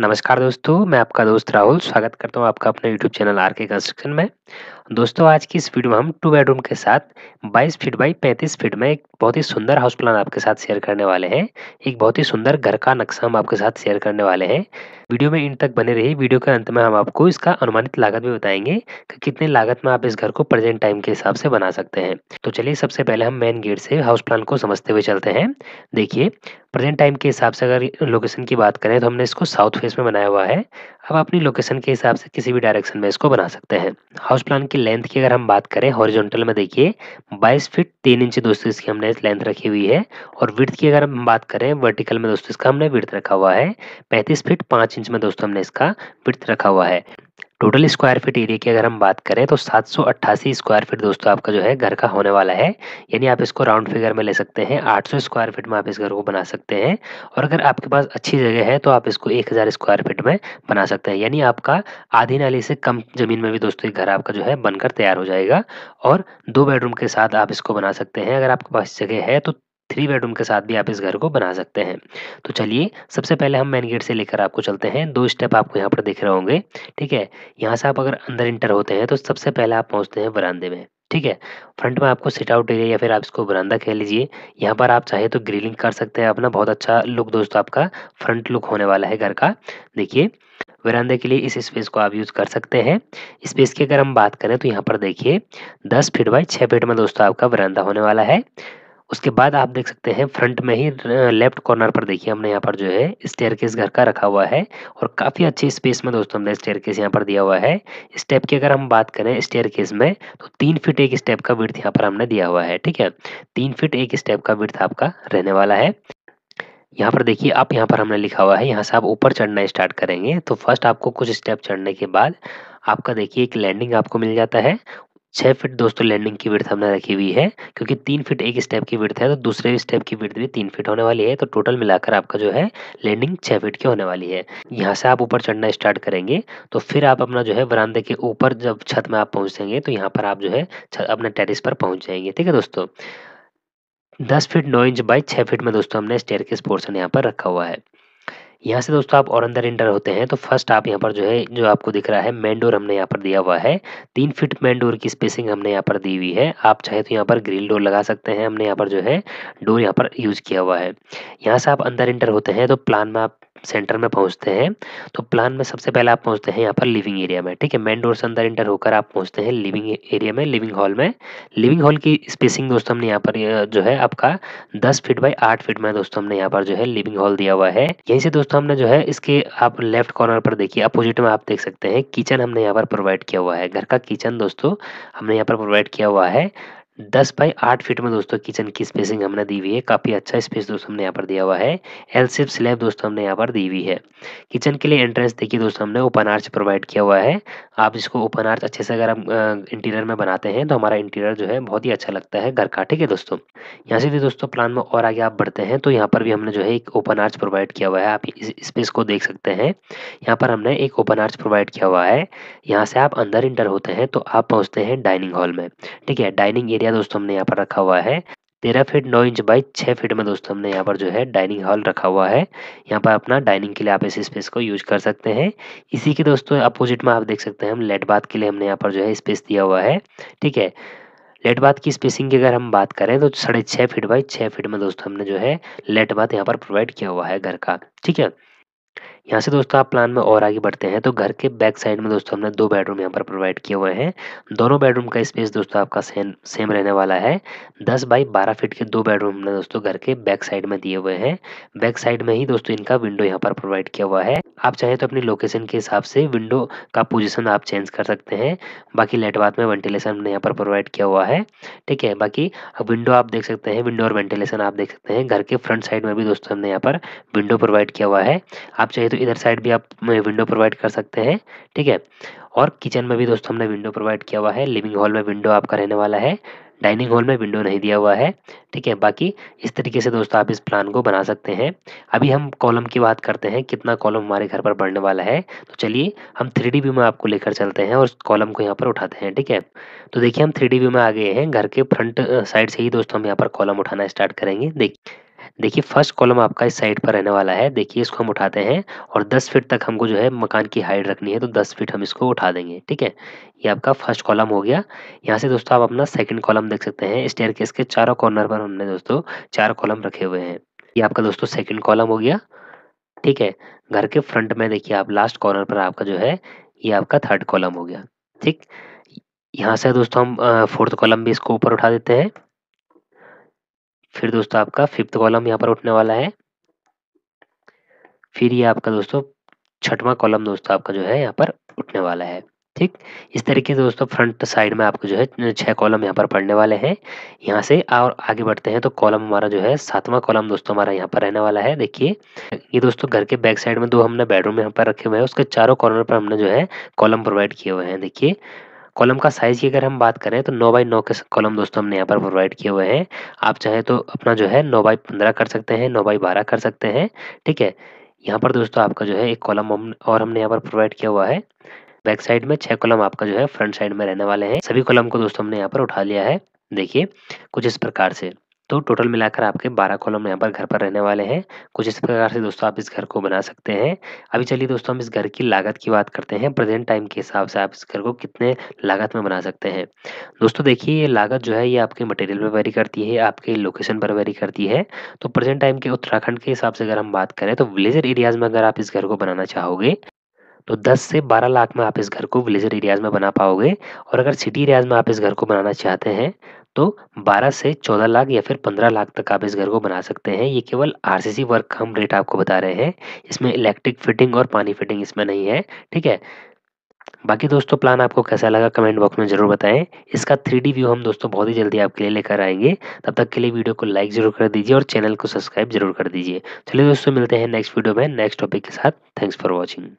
नमस्कार दोस्तों मैं आपका दोस्त राहुल स्वागत करता हूँ आपका अपने YouTube channel R K construction में दोस्तों आज की इस वीडियो में हम टू बेडरूम के साथ 22 फीट बाई 35 फीट में एक बहुत ही सुंदर हाउस प्लान आपके साथ शेयर करने वाले हैं एक बहुत ही सुंदर घर का नक्शा हम आपके साथ शेयर करने वाले हैं वीडियो में इन तक बने रही वीडियो के अंत में हम आपको इसका अनुमानित लागत भी बताएंगे कि कितने लागत में आप इस घर को प्रेजेंट टाइम के हिसाब से बना सकते हैं तो चलिए सबसे पहले हम मेन गेट से हाउस प्लान को समझते हुए चलते हैं देखिए प्रेजेंट टाइम के हिसाब से अगर लोकेशन की बात करें तो हमने इसको साउथ फेस में बनाया हुआ है अब अपनी लोकेशन के हिसाब से किसी भी डायरेक्शन में इसको बना सकते हैं हाउस प्लान की लेंथ की अगर हम बात करें हॉरिजॉन्टल में देखिए 22 फीट 3 इंच दोस्तों इसकी हमने इस लेंथ रखी हुई है और विर्थ की अगर हम बात करें वर्टिकल में दोस्तों इसका हमने विर्थ रखा हुआ है 35 फीट 5 इंच में दोस्तों हमने इसका विर्थ रखा हुआ है टोटल स्क्वायर फीट एरिया की अगर हम बात करें तो सात स्क्वायर फीट दोस्तों आपका जो है घर का होने वाला है यानी आप इसको राउंड फिगर में ले सकते हैं 800 स्क्वायर फीट में आप इस घर को बना सकते हैं और अगर आपके पास अच्छी जगह है तो आप इसको 1000 स्क्वायर फीट में बना सकते हैं यानी आपका आधी नाली से कम ज़मीन में भी दोस्तों घर आपका जो है बनकर तैयार हो जाएगा और दो बेडरूम के साथ आप इसको बना सकते हैं अगर आपके पास जगह है तो थ्री बेडरूम के साथ भी आप इस घर को बना सकते हैं तो चलिए सबसे पहले हम मेन गेट से लेकर आपको चलते हैं दो स्टेप आपको यहाँ पर दिख रहे होंगे ठीक है यहाँ से आप अगर अंदर इंटर होते हैं तो सबसे पहले आप पहुँचते हैं बरामदे में ठीक है फ्रंट में आपको सिट आउट एरिया या फिर आप इसको बरामदा कह लीजिए यहाँ पर आप चाहे तो ग्रिलिंग कर सकते हैं अपना बहुत अच्छा लुक दोस्तों आपका फ्रंट लुक होने वाला है घर का देखिए वरामदे के लिए इस स्पेस को आप यूज़ कर सकते हैं स्पेस की अगर हम बात करें तो यहाँ पर देखिए दस फीट बाई छः फीट में दोस्तों आपका वरामदा होने वाला है उसके बाद आप देख सकते हैं फ्रंट में ही लेफ्ट कॉर्नर पर देखिए हमने यहाँ पर जो है केस घर का रखा हुआ है और काफ़ी अच्छे स्पेस में दोस्तों हमने केस यहाँ पर दिया हुआ है स्टेप की अगर हम बात करें स्टेयर केस में तो तीन फीट एक स्टेप का विर्थ यहाँ पर हमने दिया हुआ है ठीक है तीन फीट एक स्टेप का विर्थ आपका रहने वाला है यहाँ पर देखिए आप यहाँ पर हमने लिखा हुआ है यहाँ से आप ऊपर चढ़ना स्टार्ट करेंगे तो फर्स्ट आपको कुछ स्टेप चढ़ने के बाद आपका देखिए एक लैंडिंग आपको मिल जाता है छः फीट दोस्तों लैंडिंग की विर्थ हमने रखी हुई है क्योंकि तीन फीट एक स्टेप की विर्थ है तो दूसरे स्टेप की विर्थ भी तीन फीट होने वाली है तो टोटल मिलाकर आपका जो है लैंडिंग छः फीट की होने वाली है यहाँ से आप ऊपर चढ़ना स्टार्ट करेंगे तो फिर आप अपना जो है बरामदे के ऊपर जब छत में आप पहुँचेंगे तो यहाँ पर आप जो है अपने टेरिस पर पहुँच जाएंगे ठीक है दोस्तों दस फीट नौ इंच बाई छः फिट में दोस्तों हमने स्टेयर केस पोर्सन यहाँ पर रखा हुआ है यहाँ से दोस्तों आप और अंदर इंटर होते हैं तो फर्स्ट आप यहाँ पर जो है जो आपको दिख रहा है मेन डोर हमने यहाँ पर दिया हुआ है तीन फीट मेन डोर की स्पेसिंग हमने यहाँ पर दी हुई है आप चाहे तो यहाँ पर ग्रिल डोर लगा सकते हैं हमने यहाँ पर जो है डोर यहाँ पर यूज़ किया हुआ है यहाँ से आप अंदर इंटर होते हैं तो प्लान में आप सेंटर में पहुंचते हैं तो प्लान में सबसे पहले आप पहुंचते हैं यहाँ पर लिविंग एरिया में ठीक है मेन डोर से अंदर इंटर होकर आप पहुंचते हैं लिविंग एरिया में लिविंग हॉल में लिविंग हॉल की स्पेसिंग दोस्तों हमने यहाँ पर जो है आपका दस फीट बाई आठ फीट में दोस्तों हमने यहाँ पर जो है लिविंग हॉल दिया हुआ है यहीं से दोस्तों हमने जो है इसके आप लेफ्ट कॉर्नर पर देखिए अपोजिट में आप देख सकते हैं किचन हमने यहाँ पर प्रोवाइड किया हुआ है घर का किचन दोस्तों हमने यहाँ पर प्रोवाइड किया हुआ है दस बाई आठ फीट में दोस्तों किचन की स्पेसिंग हमने दी हुई है काफ़ी अच्छा स्पेस दोस्तों हमने यहाँ पर दिया हुआ है एल सिप स्लैब दोस्तों हमने यहाँ पर दी हुई है किचन के लिए एंट्रेंस देखिए दोस्तों हमने ओपन आर्च प्रोवाइड किया हुआ है आप इसको ओपन आर्च अच्छे से अगर हम इंटीरियर में बनाते हैं तो हमारा इंटीरियर जो है बहुत ही अच्छा लगता है घर का ठीक है दोस्तों यहाँ से भी दोस्तों प्लान में और आगे आप बढ़ते हैं तो यहाँ पर भी हमने जो है एक ओपन आर्च प्रोवाइड किया हुआ है आप इस स्पेस को देख सकते हैं यहाँ पर हमने एक ओपन आर्च प्रोवाइड किया हुआ है यहाँ से आप अंदर इंटर होते हैं तो आप पहुँचते हैं डाइनिंग हॉल में ठीक है डाइनिंग एरिया दोस्तों हमने यहाँ पर रखा हुआ है तेरह फीट नौ इंच बाई छः फीट में दोस्तों हमने यहाँ पर जो है डाइनिंग हॉल रखा हुआ है यहाँ पर अपना डाइनिंग के लिए आप इस स्पेस को यूज कर सकते हैं इसी के दोस्तों अपोजिट में आप देख सकते हैं हम लेट बाथ के लिए हमने यहाँ पर जो है स्पेस दिया हुआ है ठीक है लेट बाथ की स्पेसिंग की अगर हम बात करें तो साढ़े छः फीट बाई छः फीट में दोस्तों हमने जो है लेट बाथ यहाँ पर प्रोवाइड किया हुआ है घर का ठीक है यहाँ से दोस्तों आप प्लान में और आगे बढ़ते हैं तो घर के बैक साइड में दोस्तों हमने दो बेडरूम यहाँ पर प्रोवाइड किए हुए हैं दोनों बेडरूम का स्पेस दोस्तों आपका सेम सेम रहने वाला है दस बाई बारह फीट के दो बेडरूम हमने दोस्तों घर के बैक साइड में दिए हुए हैं बैक साइड में ही दोस्तों इनका विंडो यहाँ पर प्रोवाइड किया हुआ है आप चाहे तो अपनी लोकेशन के हिसाब से विंडो का पोजिशन आप चेंज कर सकते हैं बाकी लेट बाथ में वेंटिलेशन हमने यहाँ पर प्रोवाइड किया हुआ है ठीक है बाकी विंडो आप देख सकते हैं विंडो और वेंटिलेशन आप देख सकते हैं घर के फ्रंट साइड में भी दोस्तों हमने यहाँ पर विंडो प्रोवाइड किया हुआ है आप चाहे तो तो इधर साइड भी आप विंडो प्रोवाइड कर सकते हैं ठीक है और किचन में भी दोस्तों हमने विंडो प्रोवाइड किया हुआ है लिविंग हॉल में विंडो आपका रहने वाला है डाइनिंग हॉल में विंडो नहीं दिया हुआ है ठीक है बाकी इस तरीके से दोस्तों आप इस प्लान को बना सकते हैं अभी हम कॉलम की बात करते हैं कितना कॉलम हमारे घर पर बढ़ने वाला है तो चलिए हम थ्री व्यू में आपको लेकर चलते हैं और कॉलम को यहाँ पर उठाते हैं ठीक है तो देखिए हम थ्री व्यू में आ गए हैं घर के फ्रंट साइड से ही दोस्तों हम यहाँ पर कॉलम उठाना स्टार्ट करेंगे देखिए देखिए फर्स्ट कॉलम आपका इस साइड पर रहने वाला है देखिए इसको हम उठाते हैं और 10 फीट तक हमको जो है मकान की हाइट रखनी है तो 10 फीट हम इसको उठा देंगे ठीक है ये आपका फर्स्ट कॉलम हो गया यहाँ से दोस्तों आप अपना सेकंड कॉलम देख सकते हैं स्टेयर केस के चारों कॉर्नर पर हमने दोस्तों चार कॉलम रखे हुए हैं ये आपका दोस्तों सेकेंड कॉलम हो गया ठीक है घर के फ्रंट में देखिए आप लास्ट कॉर्नर पर आपका जो है ये आपका थर्ड कॉलम हो गया ठीक यहाँ से दोस्तों हम फोर्थ कॉलम भी इसको ऊपर उठा देते हैं फिर दोस्तों आपका फिफ्थ कॉलम यहाँ पर उठने वाला है फिर ये आपका दोस्तों छठवां कॉलम दोस्तों आपका जो है यहाँ पर उठने वाला है ठीक इस तरीके से दोस्तों फ्रंट साइड में आपको जो है छह कॉलम यहाँ पर पढ़ने वाले हैं यहाँ से और आगे बढ़ते हैं तो कॉलम हमारा जो है सातवां कॉलम दोस्तों हमारा यहाँ पर रहने वाला है देखिए ये दोस्तों घर के बैक साइड में दो हमने बेडरूम यहाँ पर रखे हुए हैं उसके चारों कॉर्नर पर हमने जो है कॉलम प्रोवाइड किए हुए हैं देखिए कॉलम का साइज की अगर हम बात करें तो नौ बाई नौ के कॉलम दोस्तों हमने यहाँ पर प्रोवाइड किए हुए हैं आप चाहें तो अपना जो है नौ बाई पंद्रह कर सकते हैं नौ बाई बारह कर सकते हैं ठीक है यहाँ पर दोस्तों आपका जो है एक कॉलम हम और हमने यहाँ पर प्रोवाइड किया हुआ है बैक साइड में छः कॉलम आपका जो है फ्रंट साइड में रहने वाले हैं सभी कॉलम को दोस्तों हमने यहाँ पर उठा लिया है देखिए कुछ इस प्रकार से तो टोटल मिलाकर आपके 12 कॉलम यहाँ पर घर पर रहने वाले हैं कुछ इस प्रकार से दोस्तों आप इस घर को बना सकते हैं अभी चलिए दोस्तों हम इस घर की लागत की बात करते हैं प्रेजेंट टाइम के हिसाब से आप इस घर को कितने लागत में बना सकते हैं दोस्तों देखिए ये लागत जो है ये आपके मटेरियल पर वेरी करती है आपके लोकेशन पर वेरी करती है तो प्रेजेंट टाइम के उत्तराखंड के हिसाब से अगर हम बात करें तो विलेजर एरियाज में अगर आप इस घर को बनाना चाहोगे तो 10 से 12 लाख में आप इस घर को विलेजर एरियाज में बना पाओगे और अगर सिटी एरियाज में आप इस घर को बनाना चाहते हैं तो 12 से 14 लाख या फिर 15 लाख तक आप इस घर को बना सकते हैं ये केवल आरसीसी वर्क का हम रेट आपको बता रहे हैं इसमें इलेक्ट्रिक फिटिंग और पानी फिटिंग इसमें नहीं है ठीक है बाकी दोस्तों प्लान आपको कैसा लगा कमेंट बॉक्स में ज़रूर बताएं इसका थ्री व्यू हम दोस्तों बहुत ही जल्दी आपके लिए लेकर आएंगे तब तक के लिए वीडियो को लाइक ज़रूर कर दीजिए और चैनल को सब्सक्राइब जरूर कर दीजिए चलिए दोस्तों मिलते हैं नेक्स्ट वीडियो में नेक्स्ट टॉपिक के साथ थैंक्स फॉर वॉचिंग